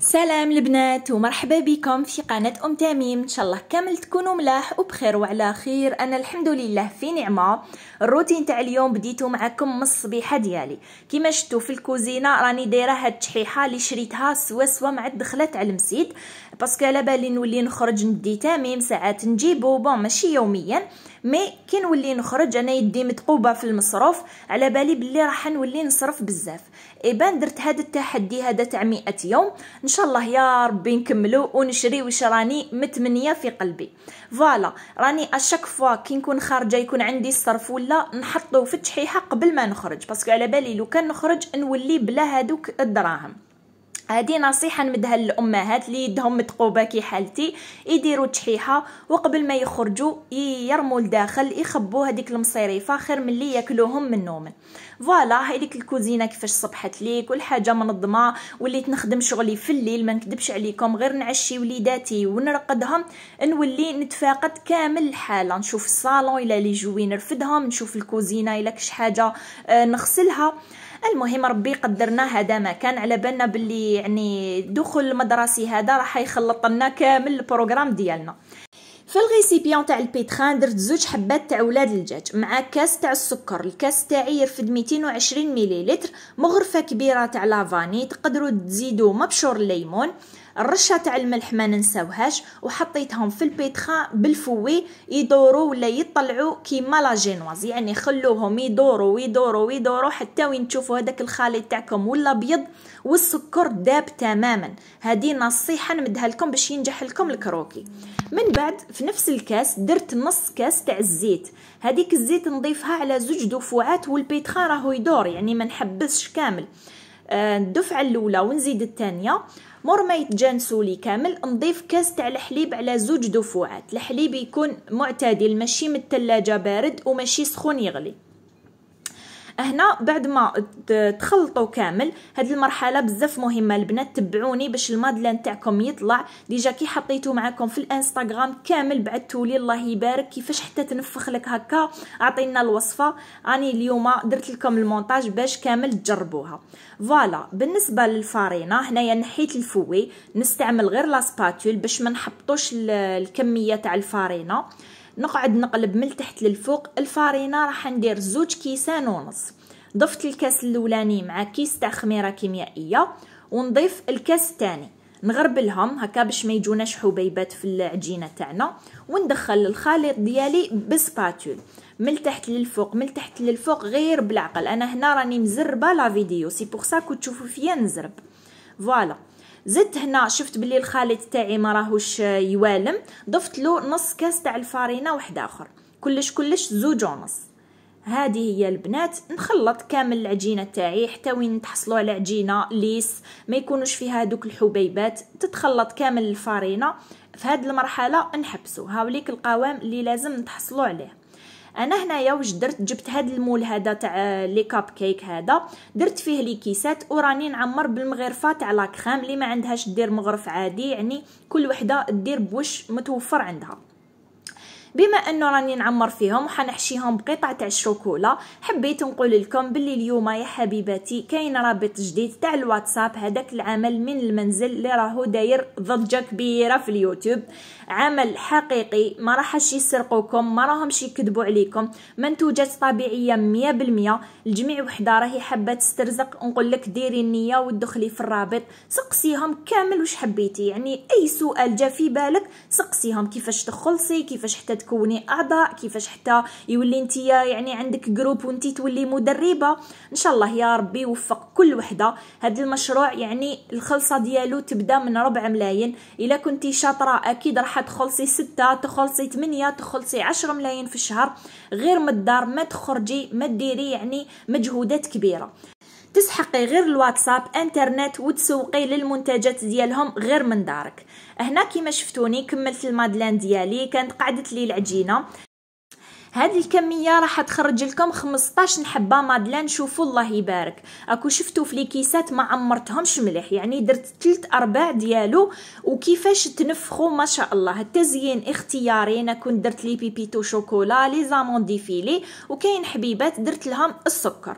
سلام البنات ومرحبا بكم في قناة أم تميم إن شاء الله كامل تكونوا ملاح وبخير وعلى خير أنا الحمد لله في نعمة الروتين تاع اليوم بديتو معكم من الصبيحة ديالي كيما شفتوا في الكوزينة راني دايرة هاد التشحيحة اللي شريتها سوا سوا مع الدخلة تاع المسيد باسكو على بالي نولي نخرج ندي تميم ساعات نجيبو بون ماشي يوميا مي كي نولي نخرج انا يدي متقوبه في المصروف على بالي بلي راح نولي نصرف بزاف ايبان درت هذا التحدي هذا تاع 100 يوم ان شاء الله يا ربي نكملو ونشري واش راني متمنيه في قلبي فوالا راني اشاك فوا كي نكون خارجه يكون عندي الصرف ولا نحطو في التحيحه قبل ما نخرج باسكو على بالي لو كان نخرج نولي بلا هادوك الدراهم هذه نصيحه نمدها للامهات اللي يدهم متقوبه كي حالتي يديروا تشحيحه وقبل ما يخرجوا يرموا لداخل يخبوا هذيك المصيريفه خير من اللي ياكلوهم من نوم فوالا هذيك الكوزينه كيفاش صبحت لي كل حاجه منظمه وليت نخدم شغلي في الليل ما نكذبش عليكم غير نعشي وليداتي ونرقدهم نولي نتفاقد كامل الحاله نشوف الصالون الى لي جوي نرفدهم نشوف الكوزينه الى كش حاجه آه، نغسلها المهم ربي قدرنا هذا ما كان على بالنا باللي يعني دخول المدرسي هذا راح يخلط لنا كامل البروغرام ديالنا في الغيسيبيون تاع البيتخان درت زوج حبات تاع ولاد الدجاج مع كاس تاع السكر الكاس تاعي يرفد 220 مليلتر مغرفه كبيره تاع لافاني تقدروا تزيدوا مبشور الليمون الرشه تاع الملح ما ننساوهاش وحطيتهم في البيتخا بالفوي يدوروا ولا يطلعوا كيما لا جينواز يعني خلوهم يدوروا ويدوروا ويدوروا حتى وين تشوفوا هذاك الخليط تاعكم ولا ابيض والسكر داب تماما هذه نصيحه نمدها لكم باش ينجح لكم الكروكي من بعد في نفس الكاس درت نص كاس تاع الزيت هذيك الزيت نضيفها على زوج دفوعات والبيتخا راهو يدور يعني ما نحبسش كامل آه، الدفعه الاولى ونزيد الثانيه مور ما يتجانسوا لي كامل نضيف كاس تاع الحليب على زوج دفوعات الحليب يكون معتدل ماشي من الثلاجه بارد وماشي سخون يغلي هنا بعد ما تخلطوا كامل هاد المرحله بزاف مهمه البنات تبعوني باش المادلان تاعكم يطلع ديجا كي حطيته معكم في الانستغرام كامل بعثتوا لي الله يبارك كيفاش حتى تنفخ لك هكا اعطينا الوصفه راني اليوم درت لكم المونتاج باش كامل تجربوها فوالا بالنسبه للفارينه هنايا نحيت الفوي نستعمل غير لاسباتول باش ما نحطوش الكميه تاع الفارينه نقعد نقلب من التحت للفوق الفارينة راح ندير زوج كيسان ونص ضفت الكاس الاولاني مع كيس تاع خميره كيميائيه ونضيف الكاس الثاني نغربلهم هكا باش ما يجوناش حبيبات في العجينه تاعنا وندخل الخليط ديالي بسباتول من التحت للفوق من التحت للفوق غير بالعقل انا هنا راني مزربه لا فيديو سي بور سا كو تشوفوا فيا نزرب فوالا زدت هنا شفت بلي الخليط تاعي ما راهوش يوالم ضفت له نص كاس تاع الفارينه واحد اخر كلش كلش زوج ونص هذه هي البنات نخلط كامل العجينه تاعي حتى وين تحصلوا على عجينه ليس ما يكونوش فيها دوك الحبيبات تتخلط كامل الفارينه في هذه المرحله نحبسوا هاوليك القوام اللي لازم نتحصلوا عليه انا هنايا واش درت جبت هذا المول هذا تاع آه، لي كاب كيك هذا درت فيه لي كيسات وراني نعمر بالمغرفه تاع لا كريم اللي ما عندهاش دير مغرف عادي يعني كل وحده دير بوش متوفر عندها بما انه راني نعمر فيهم وحنحشيهم بقطع تاع الشوكولا حبيت نقول لكم باللي اليوم يا حبيباتي كاين رابط جديد تاع الواتساب هذاك العمل من المنزل اللي راهو داير ضجه كبيره في اليوتيوب عمل حقيقي ما راحش يسرقوكم ما راهمش يكذبوا عليكم منتوجات طبيعيه 100% الجميع وحده راهي حابه تسترزق نقول لك ديري النيه وتدخلي في الرابط سقسيهم كامل واش حبيتي يعني اي سؤال جا في بالك سقسيهم كيفاش تخلصي كيفاش حتى تكوني اعضاء كيفاش حتى يولي انت يعني عندك جروب وانت تولي مدربه ان شاء الله يا ربي يوفق كل وحده هذا المشروع يعني الخلصه ديالو تبدا من ربع ملايين الا كنتي شاطره اكيد راح تخلصي ستة تخلصي 8 تخلصي 10 ملايين في الشهر غير من الدار ما تخرجي ما ديري يعني مجهودات كبيره تسحقي غير الواتساب انترنت وتسوقي للمنتجات ديالهم غير من دارك هنا كما شفتوني كملت المادلان ديالي كانت قعدت لي العجينه هاد الكميه راح تخرج لكم 15 حبه مادلان شوفوا الله يبارك اكو شفتوا في الكيسات ما عمرتهمش مليح يعني درت ثلث ارباع ديالو وكيفاش تنفخوا ما شاء الله التزيين اختياري انا كنت درت لي بيبيتو شوكولا لي زاموندي فيلي وكاين حبيبات درت لهم السكر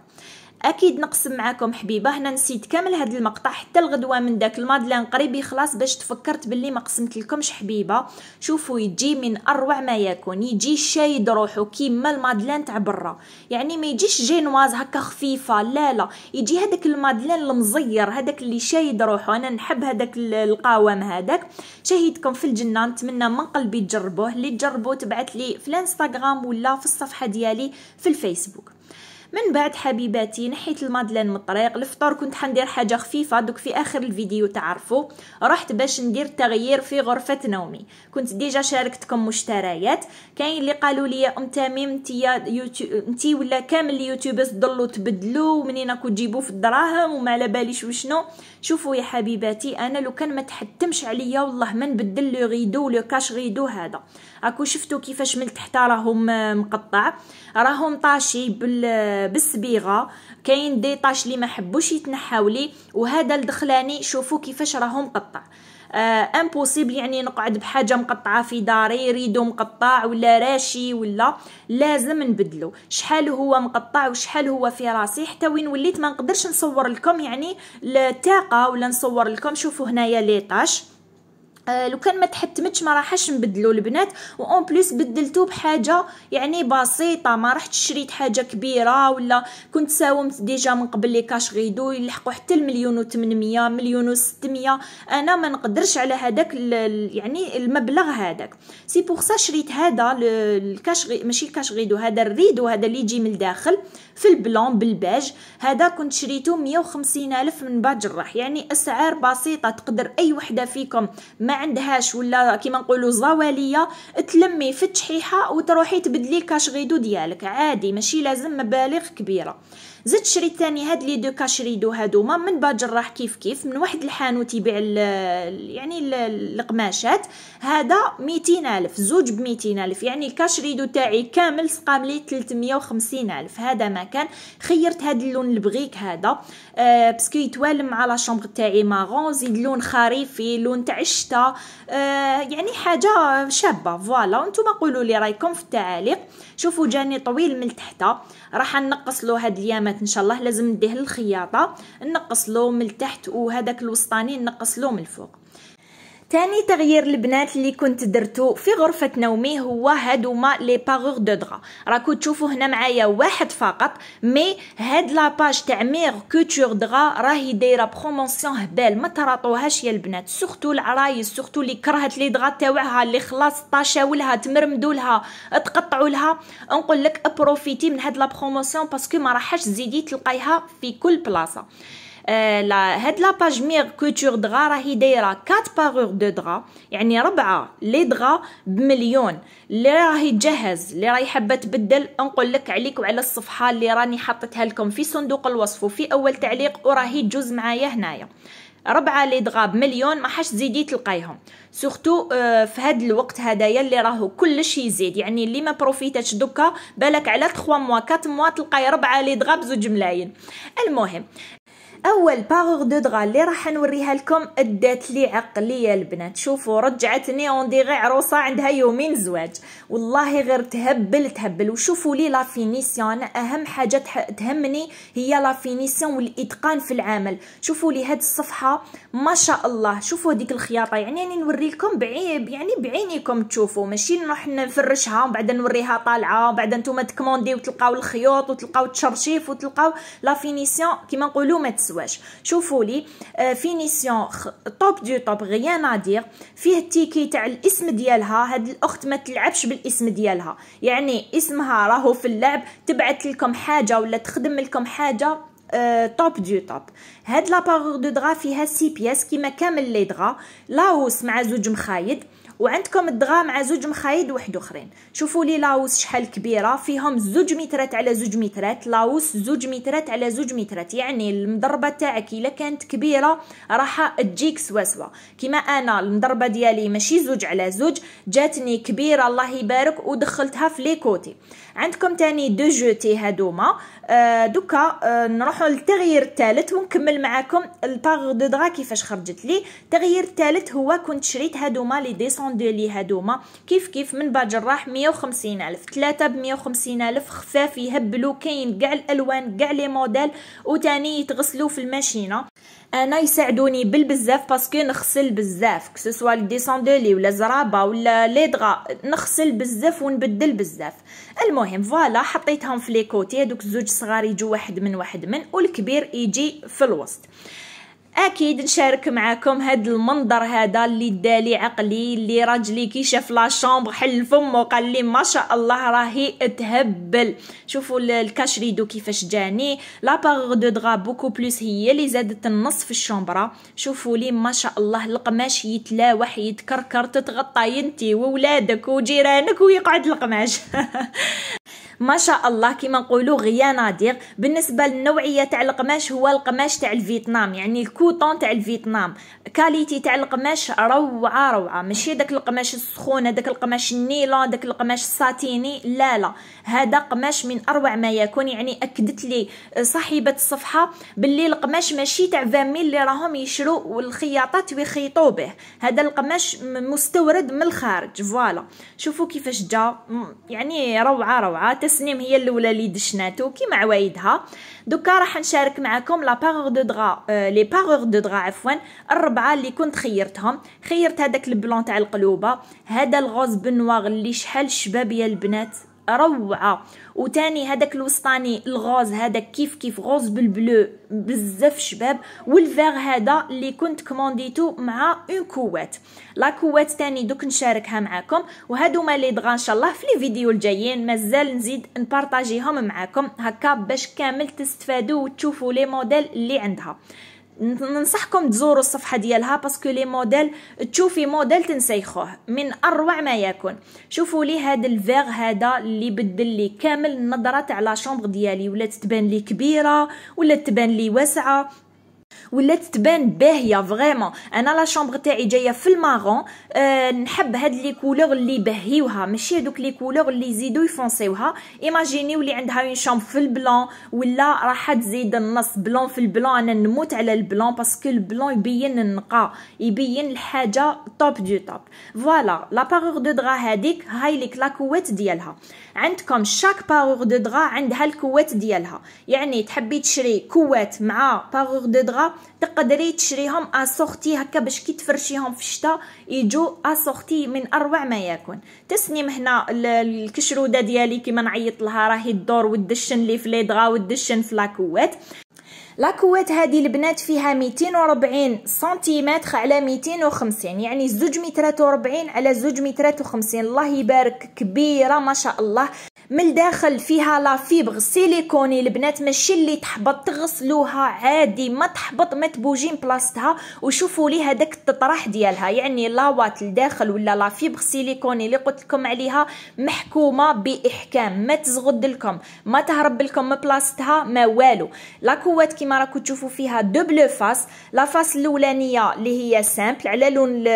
اكيد نقسم معاكم حبيبه هنا نسيت كامل هذا المقطع حتى الغدوه من داك المادلان قريب يخلص باش تفكرت باللي ما قسمت لكمش حبيبه شوفوا يجي من اروع ما يكون يجي شايد روحو كيما المادلان تاع برا يعني ما يجيش جينواز هكا خفيفه لا لا يجي هذاك المادلان المزير هذاك اللي شايد روحو انا نحب هذاك القوام هذاك شهيدكم في الجنه نتمنى من قلبي تجربوه اللي تجربوه تبعت لي في الانستغرام ولا في الصفحه ديالي في الفيسبوك من بعد حبيباتي نحيت المادلين من الطريق الفطور كنت حندير حاجه خفيفه دوك في اخر الفيديو تعرفوا رحت باش ندير تغيير في غرفه نومي كنت ديجا شاركتكم مشتريات كاين اللي قالوا لي ام تميم انت ولا كامل اليوتيوبرز ضلوا تبدلوا منين راكو تجيبوا في الدراهم وما على باليش وشنو شوفوا يا حبيباتي انا لو كان ما تحتمش عليا والله ما نبدل لو غيدو لو كاش غيدو هذا راكو شفتوا كيفاش من تحت راهم مقطع راهم طاشي بال بالصبيغه كاين ديطاش اللي ما حبوش يتنحاو لي وهذا الدخلاني شوفوا كيفاش راهو مقطع امبوسيبل آه، يعني نقعد بحاجه مقطعه في داري ريدو مقطع ولا راشي ولا لازم نبدلو شحال هو مقطع وشحال هو في راسي حتى وين وليت ما نقدرش نصور لكم يعني التاقه ولا نصور لكم شوفوا هنايا ليطاش آه، لو كان ما تحتمتش ما راحش نبدلو البنات وان بليس بدلتو بحاجه يعني بسيطه ما رحت شريت حاجه كبيره ولا كنت ساومت ديجا من قبل لي كاش غيدو يلحقوا حتى المليون و800 مليون و600 انا ما نقدرش على هذاك يعني المبلغ هذاك سي بوغ سا شريت هذا الكاش غي ماشي الكاش غيدو هذا الريدو وهذا اللي يجي من الداخل في البلون بالباج هذا كنت شريته 150 الف من باج الراح يعني اسعار بسيطه تقدر اي وحده فيكم مع عندهاش ولا كيما نقولوا زواليه تلمي في التشحيحه وتروحي تبدلي كاش غيدو ديالك عادي ماشي لازم مبالغ كبيره زدت شريت ثاني هاد لي دو كاشريدو هادوما من با جراح كيف كيف من واحد الحانوت يبيع يعني القماشات هذا ميتين الف زوج بميتين الف يعني الكاشريدو تاعي كامل سقام لي 350 الف هذا ما كان خيرت هاد اللون البغيك هذا أه باسكو يتوالم مع لا شومبر تاعي مارون زيد لون خريفي لون تاع الشتا أه يعني حاجه شابه فوالا وانتم قولوا لي رايكم في التعاليق شوفوا جاني طويل من تحته راح نقص له هاد اليامات ان شاء الله لازم نديه للخياطه نقص له من التحت وهذاك الوسطاني نقص له من الفوق تاني تغيير البنات اللي كنت درتو في غرفة نومي هو هادوما لي باغوغ دو دغا راكو تشوفو هنا معايا واحد فقط مي هاد لاباج تاع ميغ كوتور دغا راهي دايره بخومونسيون هبال ما تراطوهاش يا البنات سورتو العرايس سورتو اللي كرهت لي دغا تاوعها اللي خلاص طاشاولها تمرمدولها تقطعولها نقولك نقول لك بروفيتي من هاد لا بروموسيون باسكو ما راحش تزيدي تلقايها في كل بلاصه لا euh, هاد لا باج ميغ كوتور دغا راهي دايره 4 باغور دو دغا يعني ربعه لي دغا بمليون اللي راهي تجهز اللي راهي حابه تبدل نقول لك عليك وعلى الصفحه اللي راني حطيتها لكم في صندوق الوصف وفي اول تعليق وراهي تجوز معايا هنايا ربعة لي دغا بمليون ما حاش تزيدي تلقايهم سورتو euh, في هاد الوقت هدايا اللي راهو كلش يزيد يعني اللي ما بروفيتاتش دوكا بالك على 3 موا 4 موا تلقاي ربعة لي دغا بزوج ملايين المهم اول باغور دو دغا اللي راح نوريها لكم ادات لي عقليه البنات شوفوا رجعتني اوندي غي عروسه عندها يومين زواج والله غير تهبل تهبل وشوفوا لي لا فينيسيون انا اهم حاجه تهمني هي لا فينيسيون والاتقان في العمل شوفوا لي هاد الصفحه ما شاء الله شوفوا هذيك الخياطه يعني راني نوري لكم بعيب يعني بعينيكم تشوفوا ماشي نروح نفرشها ومن بعد نوريها طالعه ومن بعد نتوما تكموندي وتلقاو الخيوط وتلقاو التشرشيف وتلقاو لا فينيسيون كيما نقولوا ما تسوى الزواج شوفوا لي آه، فينيسيون توب دو توب غيان ادير فيه التيكي تاع الاسم ديالها هاد الاخت ما تلعبش بالاسم ديالها يعني اسمها راهو في اللعب تبعت لكم حاجه ولا تخدم لكم حاجه توب دو توب هاد لاباغور دو دغا فيها سي بياس كيما كامل لي دغا لاوس مع زوج مخايد وعندكم الدغا مع زوج مخايد واحد اخرين شوفوا لي لاوس شحال كبيره فيهم زوج مترات على زوج مترات لاوس زوج مترات على زوج مترات يعني المضربه تاعك الا كانت كبيره راح تجيك سواسوا كما انا المضربه ديالي ماشي زوج على زوج جاتني كبيره الله يبارك ودخلتها في لي كوتي عندكم تاني دو جوتي هادوما آه، دوكا آه، نروحوا للتغيير الثالث ونكمل معاكم الباغ دو دغا كيفاش خرجت لي التغيير الثالث هو كنت شريت هادوما لي ديسون الكوندولي هادوما كيف كيف من بعد جراح 150 الف ثلاثه ب 150 الف خفاف يهبلو كاين كاع الالوان كاع لي موديل وتاني يتغسلو في الماشينه انا يساعدوني بالبزاف باسكو نغسل بزاف لي ديسوندولي ولا زرابه ولا لي دغا نغسل بزاف ونبدل بزاف المهم فوالا حطيتهم في لي كوتي هذوك الزوج صغار يجوا واحد من واحد من والكبير يجي في الوسط اكيد نشارك معاكم هاد المنظر هذا اللي دالي عقلي اللي راجلي كي شاف لا شومبر حل فمو وقال لي ما شاء الله راهي تهبل شوفوا الكاشريدو كيفاش جاني لا باغ دو درا بوكو بلوس هي اللي زادت النص في الشومبرا شوفوا لي ما شاء الله القماش يتلاوح يتكركر تتغطى ينتي وولادك وجيرانك ويقعد القماش ما شاء الله كيما نقولوا غيا نادر بالنسبه للنوعيه تاع القماش هو القماش تاع الفيتنام يعني الكوطون تاع الفيتنام كاليتي تاع القماش روعه روعه ماشي داك القماش السخون هذاك القماش النيلون داك القماش الساتيني لا لا هذا قماش من اروع ما يكون يعني اكدت لي صاحبه الصفحه باللي القماش ماشي تاع فامي اللي راهم يشرو الخياطات ويخيطوا به هذا القماش مستورد من الخارج فوالا شوفوا كيفاش جا يعني روعه روعه سنيم هي الاولى اللي دشناتو كيما عوايدها دوكا راح نشارك معكم لا باغور دو دغا لي باغور دو دغا عفوا الربعه اللي كنت خيرتهم خيرت هذاك البلون تاع القلوبه هذا الغوز بنواغ اللي شحال شباب يا البنات روعه وتاني هذاك الوسطاني الغوز هذاك كيف كيف غوز بالبلو بزاف شباب والفيغ هذا اللي كنت كومونديتو مع اون كوات لا كوات تاني دوك نشاركها معاكم وهادوما لي دغا ان شاء الله في لي فيديو الجايين مازال نزيد نبارطاجيهم معاكم هكا باش كامل تستفادوا وتشوفوا لي موديل اللي عندها ننصحكم تزوروا الصفحه ديالها باسكو لي موديل تشوفي موديل تنسيخوه من اروع ما يكون شوفوا لي هذا الفيغ هذا اللي بدل لي كامل النظره تاع لا شومبر ديالي ولات تبان لي كبيره ولات تبان لي واسعه ولات تبان باهيه فريمون انا لا شومبر تاعي جايه في المارون أه نحب هاد لي كولور اللي يبهيوها ماشي هذوك لي كولور اللي يزيدو يفونسيوها ايماجيني ولي عندها اون شومبر في البلون ولا راح تزيد النص بلون في البلون انا نموت على البلون باسكو البلون يبين النقا يبين الحاجه توب دو توب فوالا لا بارور دو درا هذيك هاي ليك لا كوات ديالها عندكم شاك بارور دو درا عندها الكوات ديالها يعني تحبي تشري كوات مع بارور دو درا تقدري تشريهم اسورتي هكا باش كي تفرشيهم في الشتاء يجو اسورتي من اروع ما يكون تسنيم هنا الكشروده ديالي كيما نعيط لها راهي الدور والدشن لي في ليدغا دغا والدشن في لاكوات لاكوات هذه البنات فيها 240 سنتيمتر على 250 يعني زوج مترات و40 على زوج مترات و50 الله يبارك كبيره ما شاء الله من الداخل فيها لا فيبر سيليكوني البنات ماشي اللي تحبط تغسلوها عادي ما تحبط ما تبوجين بلاصتها وشوفوا لي هذاك التطرح ديالها يعني لاوات الداخل ولا لا فيبر سيليكوني اللي قلت لكم عليها محكومه باحكام ما تزغد لكم ما تهرب لكم من بلاصتها ما والو لا كوات كيما راكم تشوفوا فيها دوبل فاس لا فاس الاولانيه اللي هي سامبل على لون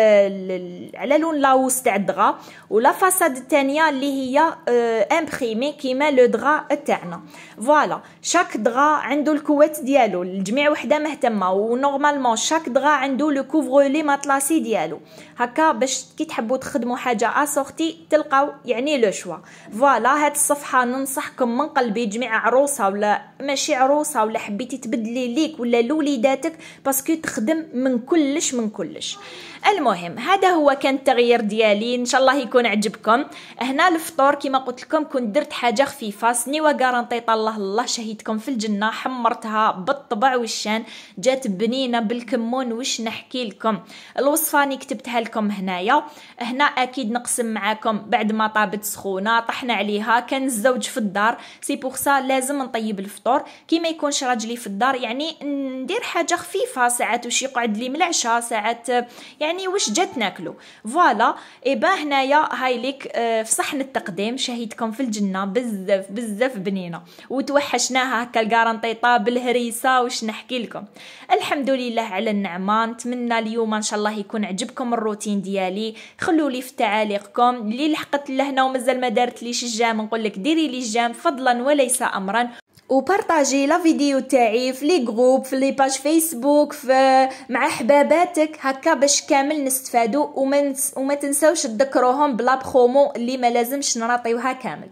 على لون لاوس تاع الدغا ولا فاساد الثانيه اللي هي آه، امبري خيمه كيما لو دغا تاعنا فوالا شاك دغا عنده الكوات ديالو الجميع وحده مهتمه ونورمالمون شاك دغا عنده لو لي ماطلاسي ديالو هكا باش كي تحبوا تخدموا حاجه اسورتي تلقاو يعني لو شوا فوالا هاد الصفحه ننصحكم من قلبي جميع عروسه ولا ماشي عروسه ولا حبيتي تبدلي ليك ولا لوليداتك باسكو تخدم من كلش من كلش المهم هذا هو كان التغيير ديالي ان شاء الله يكون عجبكم هنا الفطور كما قلت لكم كنت درت حاجه خفيفه سنيوا كارانطيطه الله الله شهيتكم في الجنه حمرتها بالطبع والشان جات بنينه بالكمون واش نحكي لكم الوصفه اللي كتبتها لكم هنايا هنا اكيد نقسم معاكم بعد ما طابت سخونه طحنا عليها كان الزوج في الدار سي بوغ سا لازم نطيب الفطور كي ما يكونش راجلي في الدار يعني ندير حاجه خفيفه ساعات واش يقعد لي من العشاء ساعات يعني واش جات ناكلو فوالا اي با هنايا هايليك آه، في صحن التقديم شهيتكم في الجنه توحشنا بزاف بزاف بنينه وتوحشناها هكا القرنطيطه بالهريسه واش نحكي لكم الحمد لله على النعمه نتمنى اليوم ان شاء الله يكون عجبكم الروتين ديالي خلوا لي في تعاليقكم اللي لحقت لهنا ومازال ما دارت ليش الجام نقول لك ديري لي الجام فضلا وليس امرا وبارطاجي لا فيديو تاعي في لي جروب في لي باج فيسبوك في مع حباباتك هكا باش كامل نستفادو وما وما تنساوش تذكروهم بلا برومو اللي ما لازمش نراطيوها كامل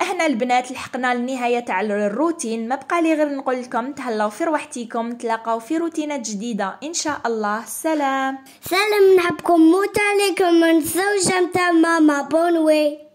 احنا البنات لحقنا للنهايه تاع الروتين ما بقى لي غير نقول لكم تهلاو في روحتيكم تلاقاو في روتينات جديده ان شاء الله سلام سلام نحبكم موت عليكم ما نساوش ماما بونوي